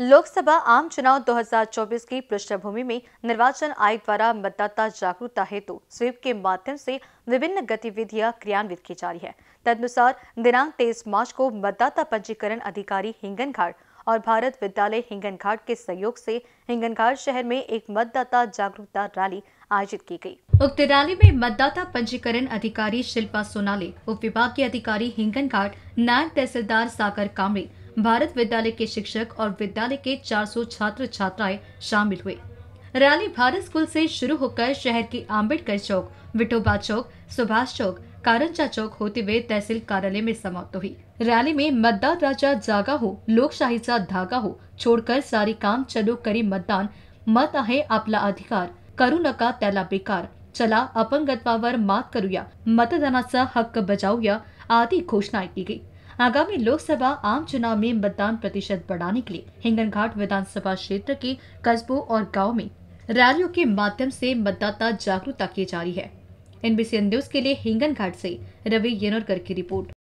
लोकसभा आम चुनाव 2024 की पृष्ठभूमि में निर्वाचन आयोग द्वारा मतदाता जागरूकता हेतु स्वीप के माध्यम से विभिन्न गतिविधियां क्रियान्वित की जा रही है तदनुसार दिनांक 23 मार्च को मतदाता पंजीकरण अधिकारी हिंगन घाट और भारत विद्यालय हिंगन घाट के सहयोग से हिंगन घाट शहर में एक मतदाता जागरूकता रैली आयोजित की गयी उक्त रैली में मतदाता पंजीकरण अधिकारी शिल्पा सोनाली उप विभाग के अधिकारी हिंगन घाट नायब तहसीलदार सागर कामरे भारत विद्यालय के शिक्षक और विद्यालय के 400 छात्र छात्राएं शामिल हुए रैली भारत स्कूल से शुरू होकर शहर की आम्बेडकर चौक विठोबा चौक सुभाष चौक कारंजा चौक होते हुए तहसील कार्यालय में समाप्त हुई रैली में मतदान राजा जागा हो लोकशाही सा धागा हो छोडकर सारी काम चलो करी मतदान मत आहे आपला अधिकार करू नका त्याला बेकार चला अपंगत्वावर मात करूया मतदानाचा हक्क बजावूया आदी घोषणा की गयी आगामी लोकसभा आम चुनाव में मतदान प्रतिशत बढ़ाने के लिए हिंगन घाट विधानसभा क्षेत्र के कस्बों और गाँव में रैलियों के माध्यम से मतदाता जागरूकता की जा रही है एनबीसी न्यूज के लिए हिंगन घाट से रवि येनोरकर की रिपोर्ट